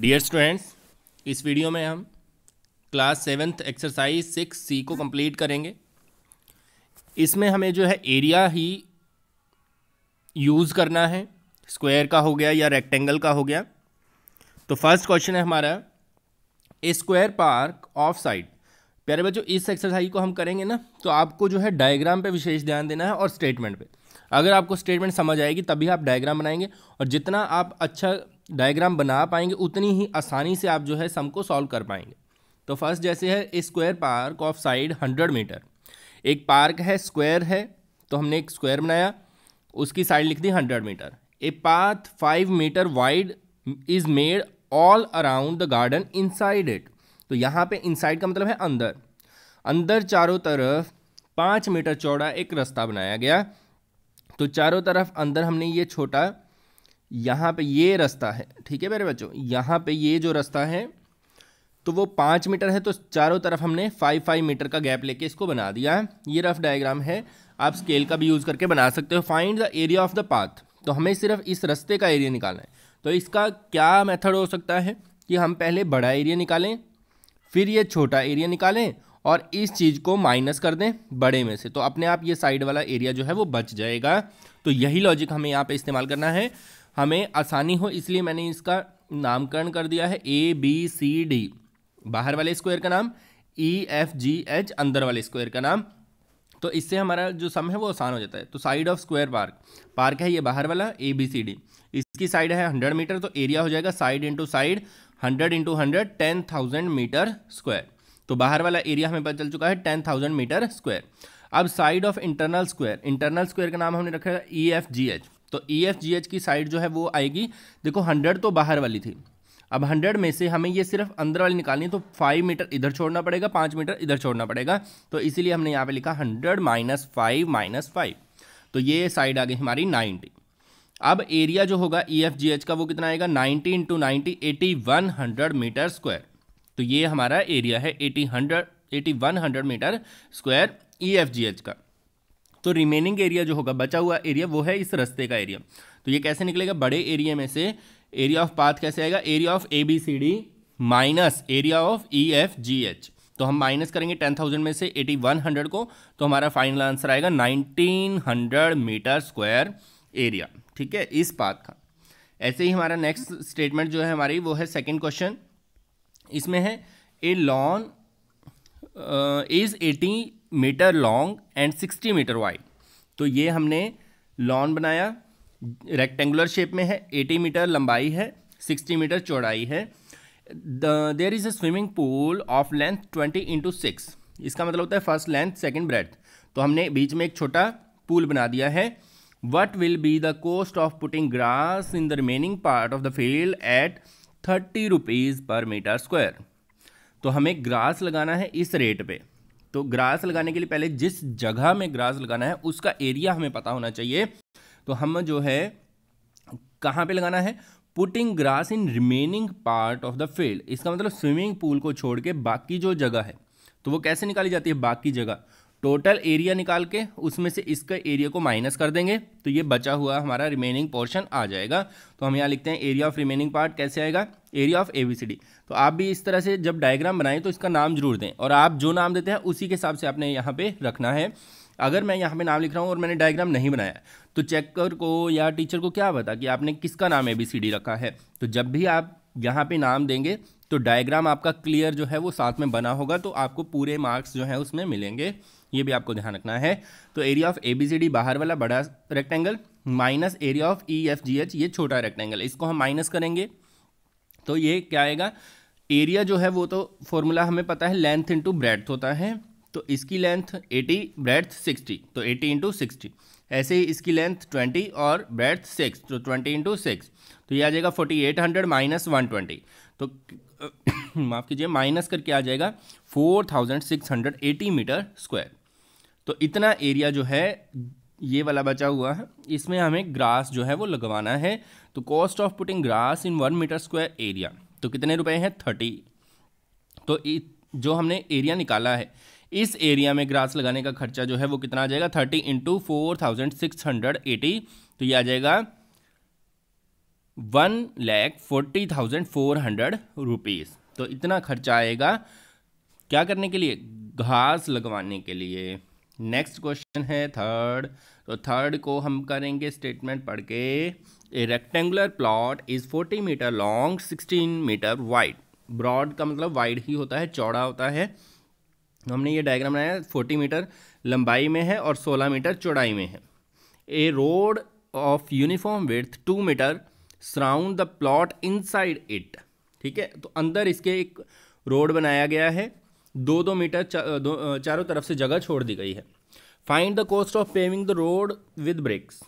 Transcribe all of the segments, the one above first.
dear students इस video में हम class seventh exercise six C को कंप्लीट करेंगे इसमें हमें जो है एरिया ही यूज़ करना है स्क्वायर का हो गया या रेक्टेंगल का हो गया तो फर्स्ट क्वेश्चन है हमारा a square park of side प्यारे बच्चों इस एक्सरसाइज को हम करेंगे ना तो आपको जो है डायग्राम पे विशेष ध्यान देना है और स्टेटमेंट पे अगर आपको स्टेटमेंट समझ आएगी तभी आप डायग्राम बनाएंगे और जितना आप अच्छा डायग्राम बना पाएंगे उतनी ही आसानी से आप जो है सम को सॉल्व कर पाएंगे तो फर्स्ट जैसे है square park of side hundred metre एक पार्क है स्क्वायर है तो हमने एक स्क्वायर बनाया उसकी साइड लिख दी hundred metre a path five metre wide is made all around the garden inside it तो यहाँ पे इनसाइड का मतलब है अंदर अंदर चारों तरफ पाँच मीटर चौड़ा एक रास्ता बनाया गया तो चारों तरफ अंदर हमने ये छोटा यहाँ पे ये रास्ता है ठीक है मेरे बच्चों यहाँ पे ये जो रास्ता है तो वो पाँच मीटर है तो चारों तरफ हमने फाइव फाइव मीटर का गैप लेके इसको बना दिया है ये रफ डायग्राम है आप स्केल का भी यूज़ करके बना सकते हो find the area of the path तो हमें सिर्फ इस रस्ते का एरिया निकालना है तो इसका क्या मेथड हो सकता है कि हम पहले बड़ा एरिया निकालें फिर ये छोटा एरिया निकालें और इस चीज़ को माइनस कर दें बड़े में से तो अपने आप ये साइड वाला एरिया जो है वो बच जाएगा तो यही लॉजिक हमें यहाँ पे इस्तेमाल करना है हमें आसानी हो इसलिए मैंने इसका नामकरण कर दिया है ए बी सी डी बाहर वाले स्क्वायर का नाम ई एफ जी एच अंदर वाले स्क्वायर का नाम तो इससे हमारा जो सम है वो आसान हो जाता है तो side of square park park है ये बाहर वाला ए बी सी डी इसकी साइड है हंड्रेड मीटर तो एरिया हो जाएगा side into side hundred into hundred ten thousand metre square तो बाहर वाला एरिया हमें पता चल चुका है टेन थाउजेंड मीटर स्क्वायर अब side of internal square internal square का नाम हमने रखा है ई एफ जी एच तो ई एफ जी एच की साइड जो है वो आएगी देखो हंड्रेड तो बाहर वाली थी अब हंड्रेड में से हमें ये सिर्फ अंदर वाली निकालनी तो फाइव मीटर इधर छोड़ना पड़ेगा पाँच मीटर इधर छोड़ना पड़ेगा तो इसीलिए हमने यहाँ पे लिखा hundred minus five minus five तो ये साइड आ गई हमारी नाइन्टी अब एरिया जो होगा ई एफ जी एच का वो कितना आएगा ninety into ninety eighty one hundred metre square तो ये हमारा एरिया है eighty hundred eighty one hundred metre square E F G H का तो रिमेनिंग एरिया जो होगा बचा हुआ एरिया वो है इस रस्ते का एरिया तो ये कैसे निकलेगा बड़े एरिया में से एरिया ऑफ पाथ कैसे आएगा area of A B C D minus area of E F G H तो हम माइनस करेंगे टेन थाउजेंड में से एटी वन हंड्रेड को तो हमारा फाइनल आंसर आएगा nineteen hundred metre square area ठीक है इस पाथ का ऐसे ही हमारा नेक्स्ट स्टेटमेंट जो है हमारी वो है सेकेंड क्वेश्चन इसमें है a lawn is eighty metre long and sixty metre wide तो ये हमने लॉन बनाया रेक्टेंगुलर शेप में है एटी मीटर लंबाई है सिक्सटी मीटर चौड़ाई है there is a swimming pool of length twenty into six इसका मतलब होता है फर्स्ट लेंथ सेकेंड ब्रेथ तो हमने बीच में एक छोटा पूल बना दिया है what will be the cost of putting grass in the remaining part of the field at thirty rupees per metre square तो हमें ग्रास लगाना है इस रेट पे तो ग्रास लगाने के लिए पहले जिस जगह में ग्रास लगाना है उसका एरिया हमें पता होना चाहिए तो हम जो है कहाँ पे लगाना है putting grass in remaining part of the field इसका मतलब स्विमिंग पूल को छोड़ के बाकी जो जगह है तो वो कैसे निकाली जाती है बाकी जगह टोटल एरिया निकाल के उसमें से इसका एरिया को माइनस कर देंगे तो ये बचा हुआ हमारा रिमेनिंग पोर्शन आ जाएगा तो हम यहाँ लिखते हैं एरिया ऑफ रिमेनिंग पार्ट कैसे आएगा एरिया ऑफ ए तो आप भी इस तरह से जब डायग्राम बनाएं तो इसका नाम जरूर दें और आप जो नाम देते हैं उसी के हिसाब से आपने यहाँ पर रखना है अगर मैं यहाँ पर नाम लिख रहा हूँ और मैंने डायग्राम नहीं बनाया तो चेकर को या टीचर को क्या पता कि आपने किसका नाम ए बी सी डी रखा है तो जब भी आप यहाँ पर नाम देंगे तो डायग्राम आपका क्लियर जो है वो साथ में बना होगा तो आपको पूरे मार्क्स जो हैं उसमें मिलेंगे ये भी आपको ध्यान रखना है तो area of A B C D बाहर वाला बड़ा rectangle minus area of E F G H ये छोटा रेक्टेंगल इसको हम माइनस करेंगे तो ये क्या आएगा एरिया जो है वो तो फॉर्मूला हमें पता है लेंथ इंटू ब्रेथ होता है तो इसकी लेंथ 80 ब्रेथ 60 तो 80 इंटू सिक्सटी ऐसे ही इसकी लेंथ 20 और ब्रेथ 6 तो 20 इंटू सिक्स तो ये आ जाएगा 4800 माइनस 120 तो माफ़ कीजिए माइनस करके आ जाएगा 4680 मीटर स्क्वायर तो इतना एरिया जो है ये वाला बचा हुआ है इसमें हमें ग्रास जो है वो लगवाना है तो cost of putting grass in one metre square area तो कितने रुपए हैं थर्टी तो जो हमने एरिया निकाला है इस एरिया में ग्रास लगाने का खर्चा जो है वो कितना आ जाएगा thirty into four thousand six hundred eighty तो ये आ जाएगा one lakh forty thousand four hundred rupees तो इतना खर्चा आएगा क्या करने के लिए घास लगवाने के लिए नेक्स्ट क्वेश्चन है थर्ड तो थर्ड को हम करेंगे स्टेटमेंट पढ़ के a rectangular plot is forty metre long sixteen metre wide broad का मतलब वाइड ही होता है चौड़ा होता है हमने ये डायग्राम बनाया फोर्टी मीटर लंबाई में है और सोलह मीटर चौड़ाई में है a road of uniform width two metre surround the plot inside it ठीक है तो अंदर इसके एक रोड बनाया गया है दो दो मीटर चारों तरफ से जगह छोड़ दी गई है find the cost of paving the road with bricks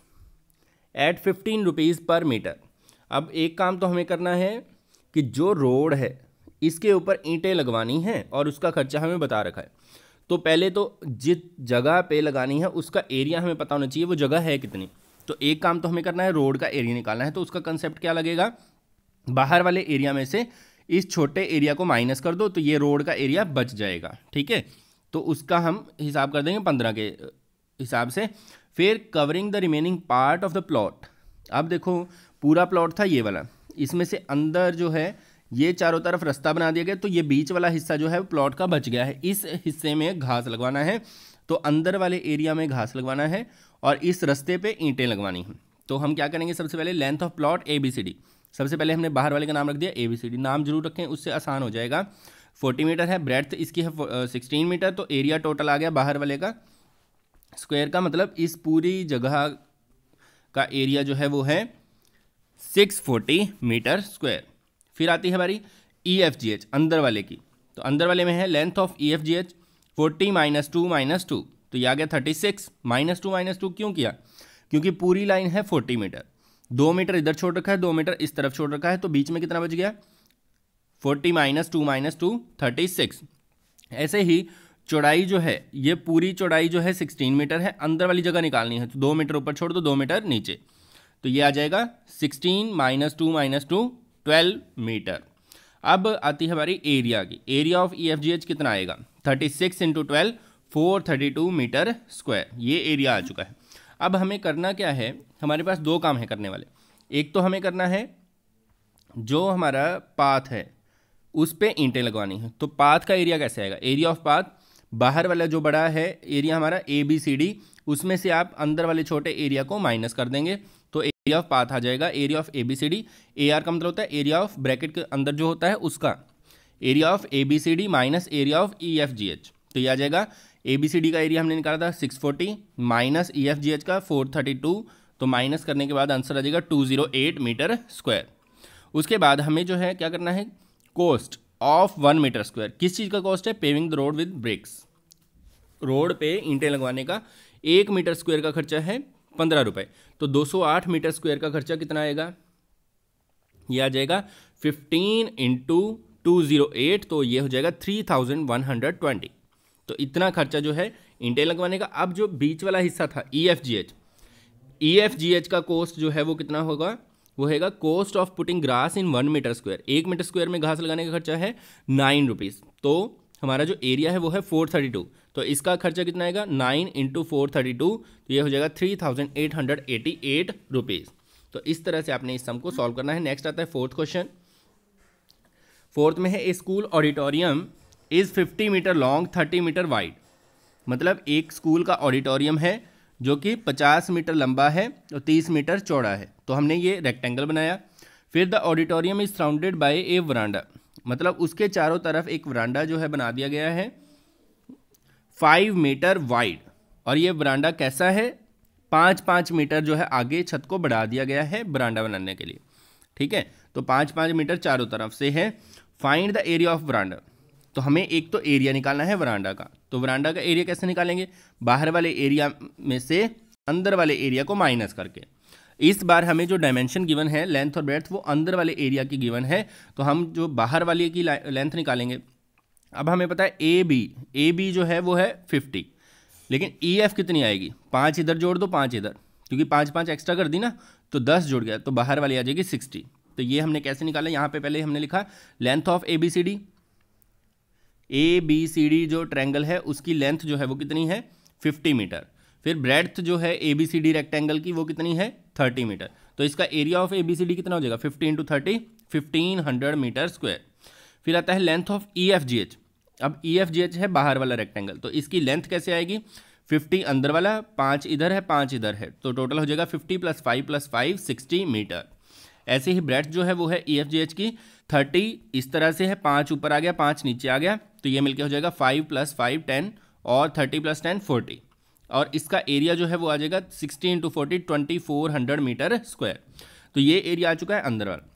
at fifteen rupees per metre अब एक काम तो हमें करना है कि जो रोड है इसके ऊपर ईंटें लगवानी हैं और उसका खर्चा हमें बता रखा है तो पहले तो जिस जगह पे लगानी है उसका एरिया हमें पता होना चाहिए वो जगह है कितनी तो एक काम तो हमें करना है रोड का एरिया निकालना है तो उसका कंसेप्ट क्या लगेगा बाहर वाले एरिया में से इस छोटे एरिया को माइनस कर दो तो ये रोड का एरिया बच जाएगा ठीक है तो उसका हम हिसाब कर देंगे पंद्रह के हिसाब से फिर covering the remaining part of the plot अब देखो पूरा प्लॉट था ये वाला इसमें से अंदर जो है ये चारों तरफ रास्ता बना दिया गया तो ये बीच वाला हिस्सा जो है प्लॉट का बच गया है इस हिस्से में घास लगवाना है तो अंदर वाले एरिया में घास लगवाना है और इस रास्ते पे ईंटें लगवानी हैं तो हम क्या करेंगे सबसे पहले length of plot A B C D सबसे पहले हमने बाहर वाले का नाम रख दिया ए बी सी डी नाम जरूर रखें उससे आसान हो जाएगा फोर्टी मीटर है ब्रेथ इसकी है सिक्सटीन मीटर तो एरिया टोटल आ गया बाहर वाले का स्क्वायर का मतलब इस पूरी जगह का एरिया जो है वो है सिक्स फोर्टी मीटर स्क्वायर फिर आती है हमारी ई एफ जी एच अंदर वाले की तो अंदर वाले में है length of E F G H forty minus two minus two तो यह आ गया thirty six minus two minus two क्यों किया क्योंकि पूरी लाइन है फोर्टी मीटर दो मीटर इधर छोड़ रखा है दो मीटर इस तरफ छोड़ रखा है तो बीच में कितना बच गया forty minus two minus two thirty six ऐसे ही चौड़ाई जो है ये पूरी चौड़ाई जो है सिक्सटीन मीटर है अंदर वाली जगह निकालनी है तो दो मीटर ऊपर छोड़ दो दो मीटर नीचे तो ये आ जाएगा sixteen minus two minus two twelve metre अब आती है हमारी एरिया की area of E F G H कितना आएगा thirty six into twelve four thirty two metre square ये एरिया आ चुका है अब हमें करना क्या है हमारे पास दो काम है करने वाले एक तो हमें करना है जो हमारा पाथ है उस पर ईंटें लगवानी है तो पाथ का एरिया कैसे आएगा एरिया ऑफ पाथ बाहर वाला जो बड़ा है एरिया हमारा ए बी सी डी उसमें से आप अंदर वाले छोटे एरिया को माइनस कर देंगे तो एरिया ऑफ पाथ आ जाएगा area of A B C D A R का मतलब होता है एरिया ऑफ ब्रैकेट के अंदर जो होता है उसका area of A B C D minus area of E F G H तो ये आ जाएगा ए बी सी डी का एरिया हमने निकाला था six forty minus E F G H का फोर थर्टी टू तो माइनस करने के बाद आंसर आ जाएगा two zero eight metre square उसके बाद हमें जो है क्या करना है cost of one metre square किस चीज़ का कॉस्ट है paving the road with bricks road पे ईंटें लगवाने का एक मीटर स्क्वायर का खर्चा है पंद्रह रुपये तो 208 मीटर स्क्वायर का खर्चा कितना आएगा ये आ जाएगा 15 इंटू टू तो ये हो जाएगा 3120 तो इतना खर्चा जो है ईंटें लगवाने का अब जो बीच वाला हिस्सा था E F G H E F G H का कॉस्ट जो है वो कितना होगा वो हैगा cost of putting grass in one metre square एक मीटर स्क्वायर में घास लगाने का खर्चा है नाइन रुपीज़ तो हमारा जो एरिया है वो है फोर थर्टी टू तो इसका खर्चा कितना आएगा nine into four thirty two तो ये हो जाएगा three thousand eight hundred eighty eight rupees तो इस तरह से आपने इस सम को सॉल्व करना है नेक्स्ट आता है फोर्थ क्वेश्चन फोर्थ में है a school auditorium is fifty metre long thirty metre wide मतलब एक स्कूल का ऑडिटोरियम है जो कि 50 मीटर लंबा है और 30 मीटर चौड़ा है तो हमने ये रेक्टेंगल बनाया फिर the auditorium is surrounded by a veranda मतलब उसके चारों तरफ एक वरांडा जो है बना दिया गया है फाइव मीटर वाइड और ये बरांडा कैसा है पाँच पाँच मीटर जो है आगे छत को बढ़ा दिया गया है बरांडा बनाने के लिए ठीक है तो पाँच पाँच मीटर चारों तरफ से है find the area of veranda तो हमें एक तो एरिया निकालना है वरांडा का तो वरांडा का एरिया कैसे निकालेंगे बाहर वाले एरिया में से अंदर वाले एरिया को माइनस करके इस बार हमें जो डायमेंशन गिवन है लेंथ और ब्रेथ वो अंदर वाले एरिया की गिवन है तो हम जो बाहर वाले की लेंथ निकालेंगे अब हमें पता है ए बी ए बी जो है वो है फिफ्टी लेकिन ई e एफ कितनी आएगी पाँच इधर जोड़ दो पाँच इधर क्योंकि पाँच पाँच एक्स्ट्रा कर दी ना तो दस जुड़ गया तो बाहर वाली आ जाएगी सिक्सटी तो ये हमने कैसे निकाला यहाँ पे पहले हमने लिखा length of A B C D A B C D जो ट्रैंगल है उसकी लेंथ जो है वो कितनी है फिफ्टी मीटर फिर ब्रेड्थ जो है A B C D rectangle की वो कितनी है थर्टी मीटर तो इसका area of A B C D कितना हो जाएगा fifty into thirty fifteen hundred metre square फिर आता है length of E F G H अब ई एफ जी एच है बाहर वाला रेक्टेंगल तो इसकी लेंथ कैसे आएगी फिफ्टी अंदर वाला पाँच इधर है पाँच इधर है तो टोटल हो जाएगा fifty plus five plus five sixty metre ऐसे ही ब्रेथ जो है वो है ई एफ जी एच की थर्टी इस तरह से है पाँच ऊपर आ गया पाँच नीचे आ गया तो ये मिलके हो जाएगा फाइव प्लस फाइव टेन और थर्टी प्लस टेन फोर्टी और इसका एरिया जो है वो आ जाएगा sixty into forty twenty four hundred metre square तो ये एरिया आ चुका है अंदर वाला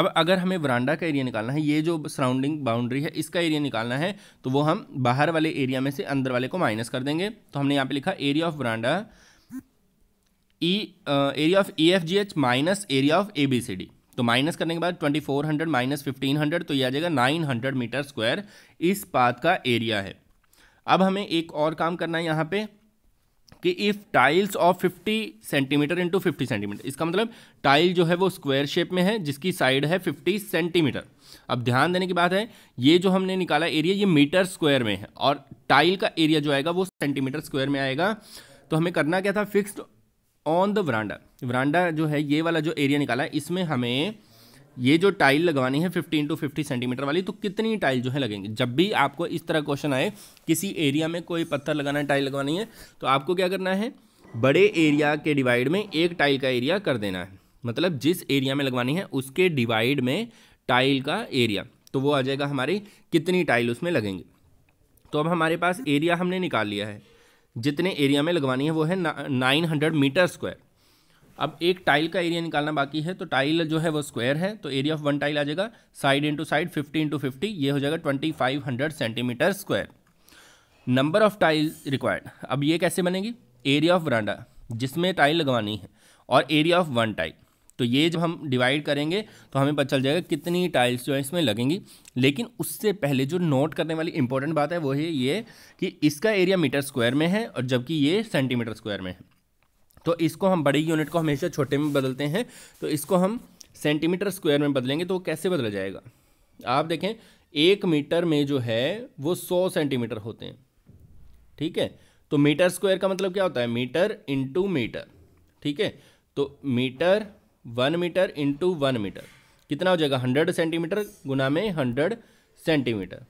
अब अगर हमें वरांडा का एरिया निकालना है ये जो सराउंडिंग बाउंड्री है इसका एरिया निकालना है तो वो हम बाहर वाले एरिया में से अंदर वाले को माइनस कर देंगे तो हमने यहाँ पे लिखा area of veranda E area of E F G H minus area of A B C D तो माइनस करने के बाद twenty four hundred minus fifteen hundred तो यह आ जाएगा नाइन हंड्रेड मीटर स्क्वायर इस पाथ का एरिया है अब हमें एक और काम करना है यहाँ पे कि if tiles of 50 centimetre into fifty centimetre इसका मतलब टाइल जो है वो स्क्वायर शेप में है जिसकी साइड है 50 सेंटीमीटर अब ध्यान देने की बात है ये जो हमने निकाला एरिया ये मीटर स्क्वायर में है और टाइल का एरिया जो आएगा वो सेंटीमीटर स्क्वायर में आएगा तो हमें करना क्या था fixed on the veranda veranda जो है ये वाला जो एरिया निकाला है इसमें हमें ये जो टाइल लगवानी है 15 टू 50 सेंटीमीटर वाली तो कितनी टाइल जो है लगेंगी जब भी आपको इस तरह क्वेश्चन आए किसी एरिया में कोई पत्थर लगाना है टाइल लगवानी है तो आपको क्या करना है बड़े एरिया के डिवाइड में एक टाइल का एरिया कर देना है मतलब जिस एरिया में लगवानी है उसके डिवाइड में टाइल का एरिया तो वो आ जाएगा हमारी कितनी टाइल उसमें लगेंगी तो अब हमारे पास एरिया हमने निकाल लिया है जितने एरिया में लगवानी है वो है नाइन हंड्रेड मीटर स्क्वायर अब एक टाइल का एरिया निकालना बाकी है तो टाइल जो है वो स्क्वायर है तो एरिया ऑफ वन टाइल आ जाएगा side into side fifty into fifty ये हो जाएगा twenty five hundred centimetre square number of tile required अब ये कैसे बनेगी एरिया ऑफ वरांडा जिसमें टाइल लगवानी है और एरिया ऑफ वन टाइल तो ये जब हम डिवाइड करेंगे तो हमें पता चल जाएगा कितनी टाइल्स जो है इसमें लगेंगी लेकिन उससे पहले जो नोट करने वाली इंपॉर्टेंट बात है वो है ये कि इसका एरिया मीटर स्क्वायर में है और जबकि ये सेंटीमीटर स्क्वायर में है तो इसको हम बड़ी यूनिट को हमेशा छोटे में बदलते हैं तो इसको हम सेंटीमीटर स्क्वायर में बदलेंगे तो वो कैसे बदला जाएगा आप देखें एक मीटर में जो है वो सौ सेंटीमीटर होते हैं ठीक है तो मीटर स्क्वायर का मतलब क्या होता है मीटर इंटू मीटर ठीक है तो metre one metre into one metre कितना हो जाएगा हंड्रेड सेंटीमीटर गुना में हंड्रेड सेंटीमीटर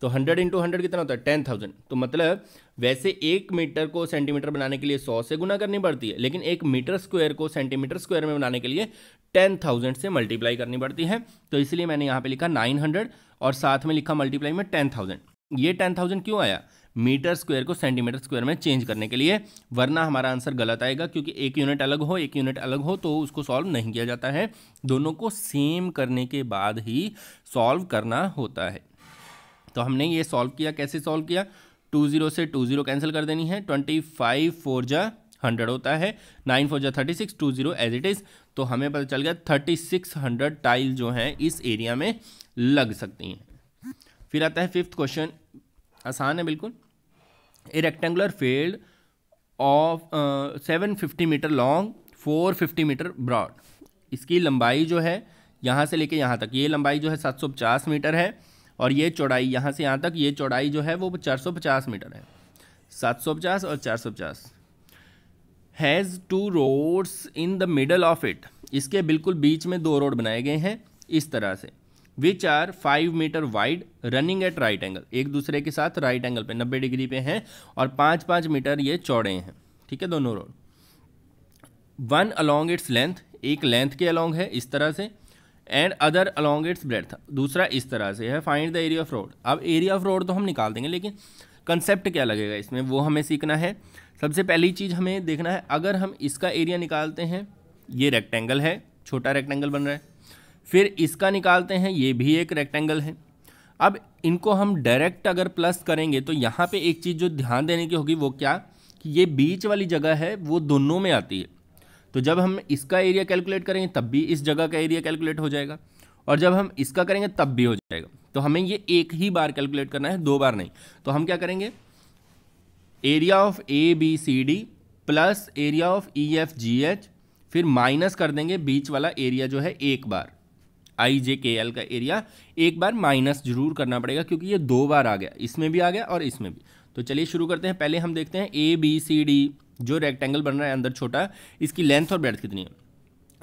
तो हंड्रेड इंटू हंड्रेड कितना होता है टेन थाउजेंड तो मतलब वैसे एक मीटर को सेंटीमीटर बनाने के लिए सौ से गुना करनी पड़ती है लेकिन एक मीटर स्क्वायर को सेंटीमीटर स्क्वायर में बनाने के लिए टेन थाउजेंड से मल्टीप्लाई करनी पड़ती है तो इसलिए मैंने यहाँ पे लिखा नाइन हंड्रेड और साथ में लिखा मल्टीप्लाई में टेन थाउजेंड ये टेन थाउजेंड क्यों आया मीटर स्क्वायर को सेंटीमीटर स्क्वायर में चेंज करने के लिए वरना हमारा आंसर गलत आएगा क्योंकि एक यूनिट अलग हो एक यूनिट अलग हो तो उसको सॉल्व नहीं किया जाता है दोनों को सेम करने के बाद ही सॉल्व करना होता है तो हमने ये सॉल्व किया कैसे सॉल्व किया टू जीरो से टू जीरो कैंसिल कर देनी है ट्वेंटी फाइव फोर जा हंड्रेड होता है नाइन फोर जा thirty six two zero as it is तो हमें पता चल गया थर्टी सिक्स हंड्रेड टाइल जो हैं इस एरिया में लग सकती हैं फिर आता है फिफ्थ क्वेश्चन आसान है बिल्कुल a rectangular field of seven fifty metre long four fifty metre broad इसकी लंबाई जो है यहाँ से लेके यहाँ तक ये लंबाई जो है सात सौ पचास मीटर है और ये चौड़ाई यहाँ से यहाँ तक ये चौड़ाई जो है वो चार सौ पचास मीटर है सात सौ पचास और चार सौ पचास has two roads in the middle of it इसके बिल्कुल बीच में दो रोड बनाए गए हैं इस तरह से which are five metre wide running at right angle एक दूसरे के साथ राइट एंगल पे नब्बे डिग्री पे हैं और पाँच पाँच मीटर ये चौड़े हैं ठीक है दोनों road one along its length एक लेंथ के अलोंग है इस तरह से and other along its breadth दूसरा इस तरह से है find the area of road अब एरिया ऑफ रोड तो हम निकाल देंगे लेकिन कंसेप्ट क्या लगेगा इसमें वो हमें सीखना है सबसे पहली चीज़ हमें देखना है अगर हम इसका एरिया निकालते हैं ये रेक्टेंगल है छोटा रेक्टेंगल बन रहा है फिर इसका निकालते हैं ये भी एक रेक्टेंगल है अब इनको हम डायरेक्ट अगर प्लस करेंगे तो यहाँ पे एक चीज़ जो ध्यान देने की होगी वो क्या कि ये बीच वाली जगह है वो दोनों में आती है तो जब हम इसका एरिया कैलकुलेट करेंगे तब भी इस जगह का एरिया कैलकुलेट हो जाएगा और जब हम इसका करेंगे तब भी हो जाएगा तो हमें ये एक ही बार कैलकुलेट करना है दो बार नहीं तो हम क्या करेंगे area of A B C D plus area of E F G H फिर माइनस कर देंगे बीच वाला एरिया जो है एक बार आई जे के एल का एरिया एक बार माइनस जरूर करना पड़ेगा क्योंकि ये दो बार आ गया इसमें भी आ गया और इसमें भी तो चलिए शुरू करते हैं पहले हम देखते हैं ए बी सी डी जो रेक्टेंगल बन रहा है अंदर छोटा इसकी लेंथ और ब्रेथ कितनी है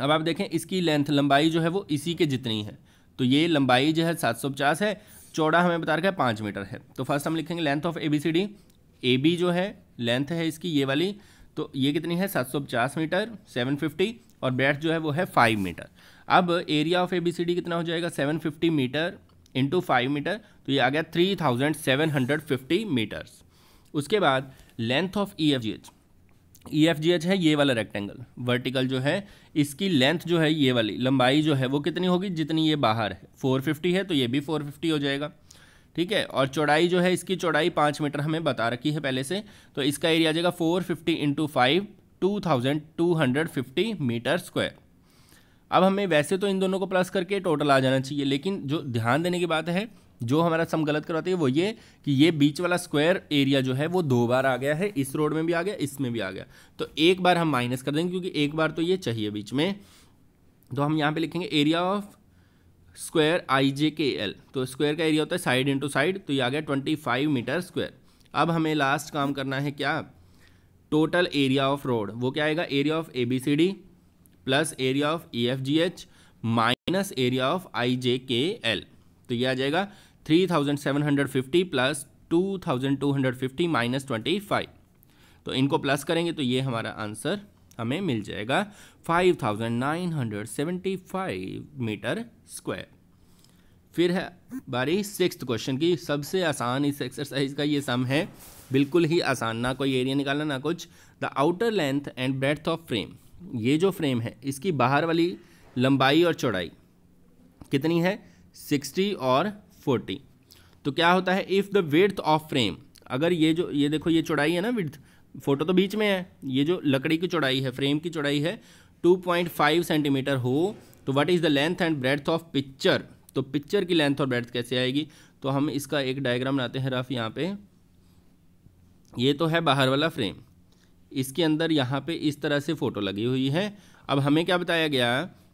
अब आप देखें इसकी लेंथ लंबाई जो है वो इसी के जितनी है तो ये लंबाई जो है सात सौ पचास है चौड़ा हमें बता रखा है पाँच मीटर है तो फर्स्ट हम लिखेंगे length of A B C D A B जो है लेंथ है इसकी ये वाली तो ये कितनी है 750 मीटर 750 और ब्रेथ जो है वो है 5 मीटर अब area of A B C D कितना हो जाएगा seven fifty metre into five metre तो ये आ गया three thousand seven hundred fifty metres उसके बाद length of E F G H E F G H है ये वाला रेक्टेंगल वर्टिकल जो है इसकी लेंथ जो है ये वाली लंबाई जो है वो कितनी होगी जितनी ये बाहर है फोर फिफ्टी है तो ये भी फोर फिफ्टी हो जाएगा ठीक है और चौड़ाई जो है इसकी चौड़ाई पाँच मीटर हमें बता रखी है पहले से तो इसका एरिया आ जाएगा four fifty into five two thousand two hundred fifty metre square अब हमें वैसे तो इन दोनों को प्लस करके टोटल आ जाना चाहिए लेकिन जो ध्यान देने की बात है जो हमारा सम गलत करवाती है वो ये कि ये बीच वाला स्क्वायर एरिया जो है वो दो बार आ गया है इस रोड में भी आ गया इसमें भी आ गया तो एक बार हम माइनस कर देंगे क्योंकि एक बार तो ये चाहिए बीच में तो हम यहाँ पे लिखेंगे area of square I J K L तो स्क्वायर का एरिया होता है साइड इंटू साइड तो ये आ गया ट्वेंटी फाइव मीटर स्क्वायर अब हमें लास्ट काम करना है क्या टोटल एरिया ऑफ रोड वो क्या आएगा area of A B C D plus area of E F G H minus area of I J K L तो ये आ जाएगा 3750 प्लस 2250 माइनस 25 तो इनको प्लस करेंगे तो ये हमारा आंसर हमें मिल जाएगा 5975 मीटर स्क्वायर फिर है बारी सिक्स क्वेश्चन की सबसे आसान इस एक्सरसाइज का ये सम है बिल्कुल ही आसान ना कोई एरिया निकालना ना कुछ the outer length and breadth of frame ये जो फ्रेम है इसकी बाहर वाली लंबाई और चौड़ाई कितनी है सिक्सटी और फोर्टी तो क्या होता है if the width of frame अगर ये जो ये देखो ये चौड़ाई है ना विथ फोटो तो बीच में है ये जो लकड़ी की चौड़ाई है फ्रेम की चौड़ाई है 2.5 सेंटीमीटर हो तो what is the length and breadth of picture तो पिक्चर की लेंथ और ब्रेथ कैसे आएगी तो हम इसका एक डायग्राम बनाते हैं रफ यहाँ पे ये तो है बाहर वाला फ्रेम इसके अंदर यहाँ पे इस तरह से फ़ोटो लगी हुई है अब हमें क्या बताया गया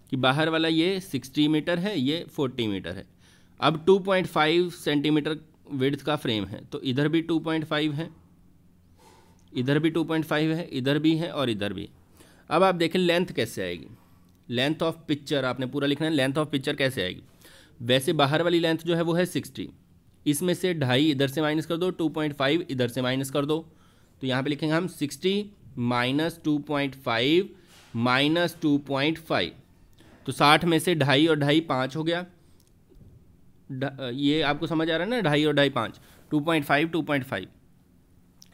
कि बाहर वाला ये 60 मीटर है ये 40 मीटर है अब 2.5 सेंटीमीटर विड्थ का फ्रेम है तो इधर भी 2.5 है इधर भी 2.5 है इधर भी है और इधर भी अब आप देखें लेंथ कैसे आएगी लेंथ ऑफ पिक्चर आपने पूरा लिखना है लेंथ ऑफ पिक्चर कैसे आएगी वैसे बाहर वाली लेंथ जो है वो है सिक्सटी इसमें से ढाई इधर से माइनस कर दो टू पॉइंट फाइव इधर से माइनस कर दो तो यहाँ पे लिखेंगे हम sixty minus two point five minus two point five तो साठ में से ढाई और ढाई पाँच हो गया ये आपको समझ आ रहा है ना ढाई और ढाई पाँच two point five two point five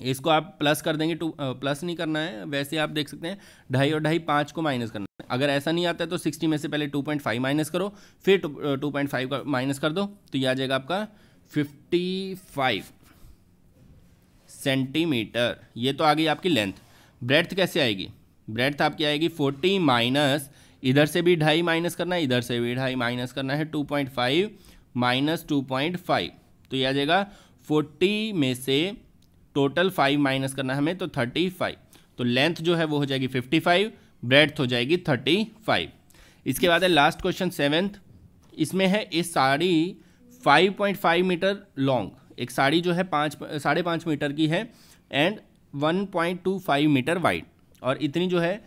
इसको आप प्लस कर देंगे टू प्लस नहीं करना है वैसे आप देख सकते हैं ढाई और ढाई पाँच को माइनस करना है अगर ऐसा नहीं आता है तो सिक्सटी में से पहले टू पॉइंट फाइव माइनस करो फिर टू पॉइंट फाइव का माइनस कर दो तो ये आ जाएगा आपका फिफ्टी फाइव सेंटीमीटर ये तो आ गई आपकी लेंथ ब्रेथ कैसे आएगी ब्रेथ आपकी आएगी फोर्टी माइनस इधर से भी ढाई माइनस करना है इधर से भी ढाई माइनस करना है two point five minus two point five तो ये आ जाएगा फोर्टी में से टोटल फाइव माइनस करना है हमें तो थर्टी फाइव तो लेंथ जो है वो हो जाएगी फिफ्टी फाइव ब्रेथ हो जाएगी थर्टी फाइव इसके बाद है लास्ट क्वेश्चन सेवेंथ इसमें है ये sari five point five metre long एक साड़ी जो है पाँच साढ़े पाँच मीटर की है and one point two five metre wide और इतनी जो है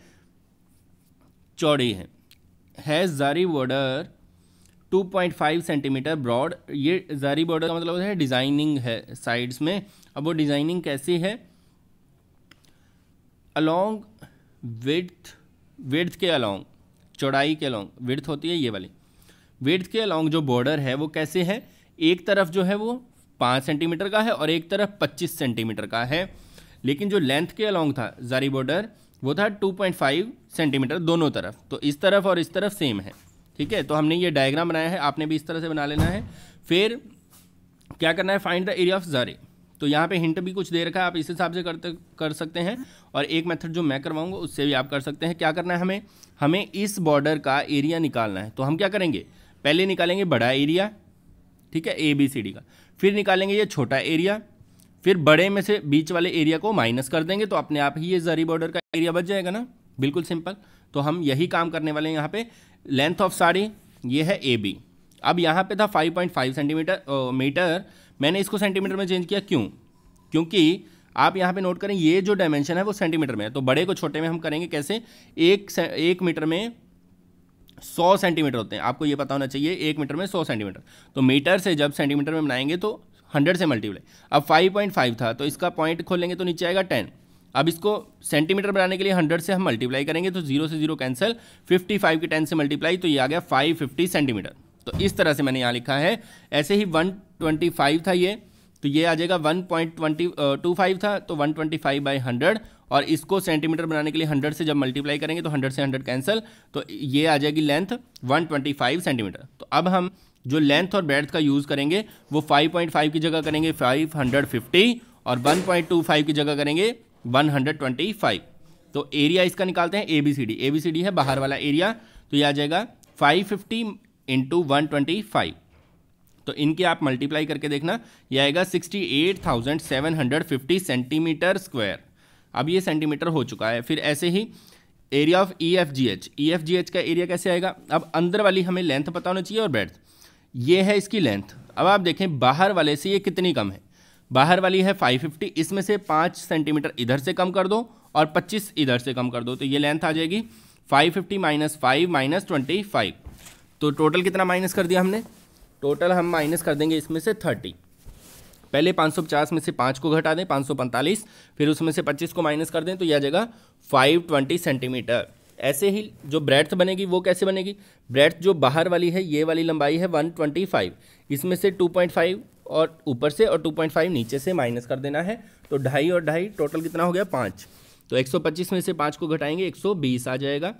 चौड़ी है has zari border two point five centimetre broad ये जारी बॉर्डर का मतलब है डिज़ाइनिंग है साइड्स में अब वो डिज़ाइनिंग कैसी है अलॉन्ग विथ विथ के अलोंग चौड़ाई के अलॉन्ग विथ होती है ये वाली विथ के अलॉन्ग जो बॉर्डर है वो कैसे है एक तरफ जो है वो पाँच सेंटीमीटर का है और एक तरफ पच्चीस सेंटीमीटर का है लेकिन जो लेंथ के अलॉन्ग था जारी बॉर्डर वो था 2.5 सेंटीमीटर दोनों तरफ तो इस तरफ और इस तरफ सेम है ठीक है तो हमने ये डायग्राम बनाया है आपने भी इस तरह से बना लेना है फिर क्या करना है फाइंड द एरिया ऑफ जारे तो यहाँ पे हिंट भी कुछ दे रखा है आप इस हिसाब से करते कर सकते हैं और एक मेथड जो मैं करवाऊंगा उससे भी आप कर सकते हैं क्या करना है हमें हमें इस बॉर्डर का एरिया निकालना है तो हम क्या करेंगे पहले निकालेंगे बड़ा एरिया ठीक है ए बी सी डी का फिर निकालेंगे ये छोटा एरिया फिर बड़े में से बीच वाले एरिया को माइनस कर देंगे तो अपने आप ही ये जरी बॉर्डर का एरिया बच जाएगा ना बिल्कुल सिंपल तो हम यही काम करने वाले हैं यहाँ पे लेंथ ऑफ साड़ी ये है ए बी अब यहाँ पे था 5.5 सेंटीमीटर मीटर मैंने इसको सेंटीमीटर में चेंज किया क्यों क्योंकि आप यहाँ पे नोट करें ये जो डायमेंशन है वो सेंटीमीटर में है तो बड़े को छोटे में हम करेंगे कैसे एक एक मीटर में सौ सेंटीमीटर होते हैं आपको ये पता होना चाहिए एक मीटर में सौ सेंटीमीटर तो मीटर से जब सेंटीमीटर में बनाएंगे तो हंड्रेड से मल्टीप्लाई अब फाइव पॉइंट फाइव था तो इसका पॉइंट खोलेंगे तो नीचे आएगा टेन अब इसको सेंटीमीटर बनाने के लिए हंड्रेड से हम मल्टीप्लाई करेंगे तो जीरो से जीरो कैंसिल फिफ्टी फाइव के टेन से मल्टीप्लाई तो ये आ गया फाइव फिफ्टी सेंटीमीटर तो इस तरह से मैंने यहाँ लिखा है ऐसे ही वन ट्वेंटी फाइव था ये तो ये आ जाएगा वन पॉइंट ट्वेंटी टू फाइव था तो one twenty five by hundred और इसको सेंटीमीटर बनाने के लिए हंड्रेड से जब मल्टीप्लाई करेंगे तो हंड्रेड से हंड्रेड कैंसिल तो ये आ जाएगी length one twenty five centimetre तो अब हम जो लेंथ और ब्रेड का यूज़ करेंगे वो फाइव पॉइंट फाइव की जगह करेंगे फाइव हंड्रेड फिफ्टी और वन पॉइंट टू फाइव की जगह करेंगे वन हंड्रेड ट्वेंटी फाइव तो एरिया इसका निकालते हैं A B C D A B C D है बाहर वाला एरिया तो ये आ जाएगा five fifty into one twenty five तो इनके आप मल्टीप्लाई करके देखना यह आएगा sixty eight thousand seven hundred fifty centimetre square अब ये सेंटीमीटर हो चुका है फिर ऐसे ही area of E F G H E F G H का एरिया कैसे आएगा अब अंदर वाली हमें लेंथ पता होना चाहिए और ब्रेथ ये है इसकी लेंथ अब आप देखें बाहर वाले से ये कितनी कम है बाहर वाली है 550 इसमें से पाँच सेंटीमीटर इधर से कम कर दो और 25 इधर से कम कर दो तो ये लेंथ आ जाएगी 550 fifty minus five minus twenty five तो टोटल कितना माइनस कर दिया हमने टोटल हम माइनस कर देंगे इसमें से थर्टी पहले 550 में से पाँच को घटा दें 545 फिर उसमें से 25 को माइनस कर दें तो यह जाएगा 520 सेंटीमीटर ऐसे ही जो ब्रेड्थ बनेगी वो कैसे बनेगी ब्रेड्थ जो बाहर वाली है ये वाली लंबाई है 125 इसमें से 2.5 और ऊपर से और 2.5 नीचे से माइनस कर देना है तो ढाई और ढाई टोटल कितना हो गया पाँच तो 125 में से पाँच को घटाएंगे 120 आ जाएगा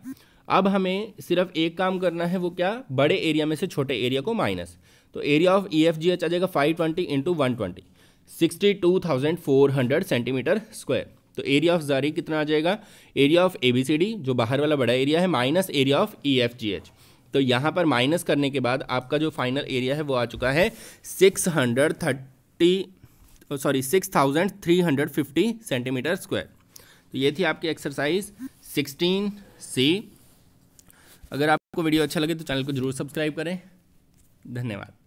अब हमें सिर्फ एक काम करना है वो क्या बड़े एरिया में से छोटे एरिया को माइनस तो area of E F G H आ जाएगा five twenty into one twenty sixty two thousand four hundred centimetre square तो एरिया ऑफ जारी कितना आ जाएगा area of A B C D जो बाहर वाला बड़ा एरिया है minus area of E F G H तो यहाँ पर माइनस करने के बाद आपका जो फाइनल एरिया है वो आ चुका है six hundred thirty sorry six thousand three hundred fifty centimetre square तो ये थी आपकी एक्सरसाइज सिक्सटीन सी अगर आपको वीडियो अच्छा लगे तो चैनल को जरूर सब्सक्राइब करें धन्यवाद